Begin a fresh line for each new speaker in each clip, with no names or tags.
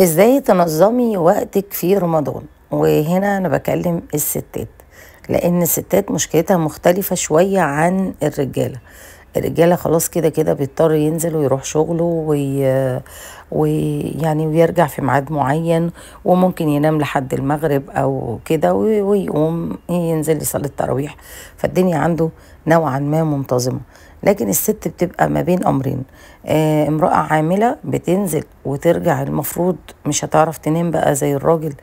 ازاي تنظمي وقتك في رمضان وهنا انا بكلم الستات لان الستات مشكلتها مختلفة شوية عن الرجالة الرجاله خلاص كده كده بيضطر ينزل ويروح شغله وي... ويعني ويرجع في ميعاد معين وممكن ينام لحد المغرب او كده ويقوم ينزل لصلاه التراويح فالدنيا عنده نوعا ما منتظمه لكن الست بتبقى ما بين امرين آه امراه عامله بتنزل وترجع المفروض مش هتعرف تنام بقى زي الراجل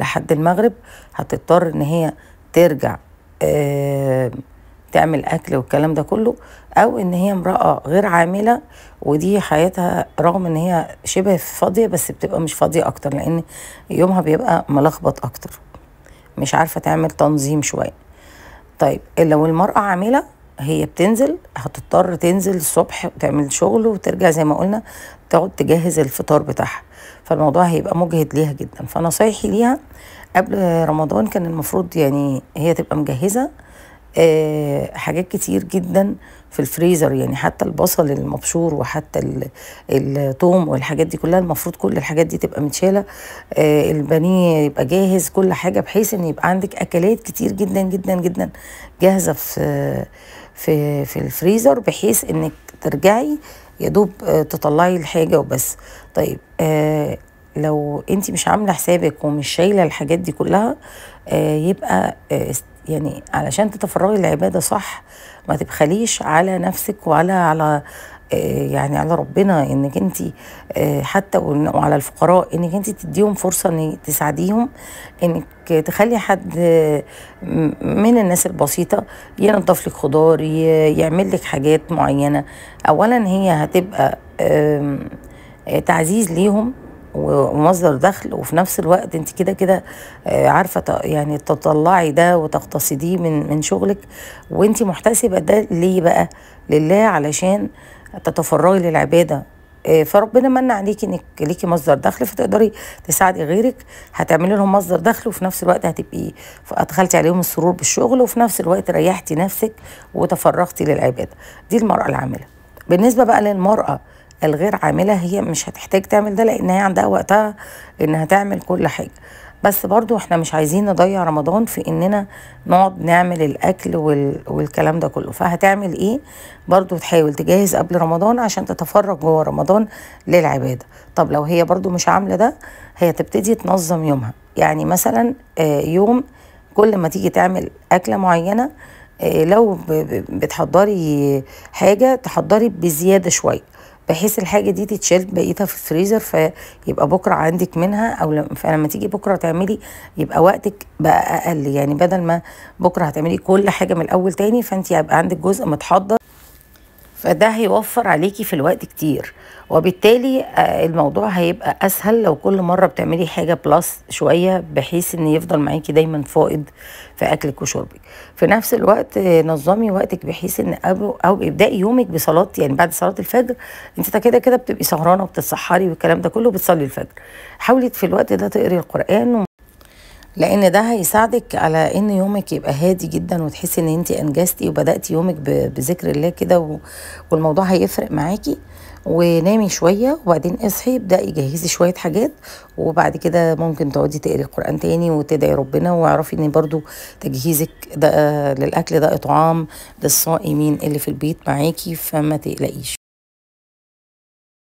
لحد المغرب هتضطر ان هي ترجع آه تعمل اكل والكلام ده كله او ان هي امراه غير عامله ودي حياتها رغم ان هي شبه فاضيه بس بتبقى مش فاضيه اكتر لان يومها بيبقى ملخبط اكتر مش عارفه تعمل تنظيم شويه طيب لو المراه عامله هي بتنزل هتضطر تنزل الصبح وتعمل شغل وترجع زي ما قلنا تقعد تجهز الفطار بتاعها فالموضوع هيبقى مجهد ليها جدا فنصايحي ليها قبل رمضان كان المفروض يعني هي تبقى مجهزه آه، حاجات كتير جدا في الفريزر يعني حتى البصل المبشور وحتى الثوم والحاجات دي كلها المفروض كل الحاجات دي تبقى متشاله آه، البانيه يبقى جاهز كل حاجه بحيث ان يبقى عندك اكلات كتير جدا جدا جدا جاهزه في في في الفريزر بحيث انك ترجعي يا دوب آه، تطلعي الحاجه وبس طيب لو انت مش عامله حسابك ومش شايله الحاجات دي كلها يبقى يعني علشان تتفرغي للعباده صح ما تبخليش على نفسك ولا على آه، يعني على ربنا انك انت آه، حتى وعلى الفقراء انك انت تديهم فرصه ان تساعديهم انك تخلي حد آه، من الناس البسيطه ينظف لك خضار يعمل لك حاجات معينه اولا هي هتبقى تعزيز ليهم ومصدر دخل وفي نفس الوقت انت كده كده آه، عارفه يعني تطلعي ده وتقتصديه من من شغلك وانت محتسبه ده ليه بقى لله علشان تتفرغي للعباده آه، فربنا من عليكي انك ليكي مصدر دخل فتقدري تساعدي غيرك هتعملي لهم مصدر دخل وفي نفس الوقت هتبقي ادخلتي عليهم السرور بالشغل وفي نفس الوقت ريحتي نفسك وتفرغتي للعباده دي المراه العامله بالنسبه بقى للمراه الغير عامله هي مش هتحتاج تعمل ده لان هي عندها وقتها انها تعمل كل حاجه بس برضو احنا مش عايزين نضيع رمضان في اننا نقعد نعمل الاكل وال... والكلام ده كله فهتعمل ايه برضو تحاول تجهز قبل رمضان عشان تتفرج جوه رمضان للعباده طب لو هي برضو مش عامله ده هي تبتدي تنظم يومها يعني مثلا آه، يوم كل ما تيجي تعمل اكله معينه آه، لو بتحضري حاجه تحضري بزياده شويه بحيث الحاجه دي تتشال بقيتها في الفريزر فيبقى بكره عندك منها او لما تيجي بكره تعملي يبقى وقتك بقى اقل يعني بدل ما بكره هتعملي كل حاجه من الاول تاني فانت هيبقى عندك جزء متحضر فده هيوفر عليكي في الوقت كتير وبالتالي آه، الموضوع هيبقى اسهل لو كل مره بتعملي حاجه بلس شويه بحيث ان يفضل معاكي دايما فائض في اكلك وشربك في نفس الوقت آه، نظمي وقتك بحيث ان او ابداي يومك بصلاه يعني بعد صلاه الفجر انت كده كده بتبقي سهرانه وبتتسحري والكلام ده كله بتصلي الفجر حاولي في الوقت ده تقري القران لان ده هيساعدك على ان يومك يبقى هادي جدا وتحسي ان انت انجزتي وبداتي يومك بذكر الله كده والموضوع هيفرق معاكي ونامي شويه وبعدين اصحي ابداي جهزي شويه حاجات وبعد كده ممكن تقعدي تقري القران تاني وتدعي ربنا واعرفي ان برضو تجهيزك ده للاكل ده اطعام للصائمين اللي في البيت معاكي فما تقلقيش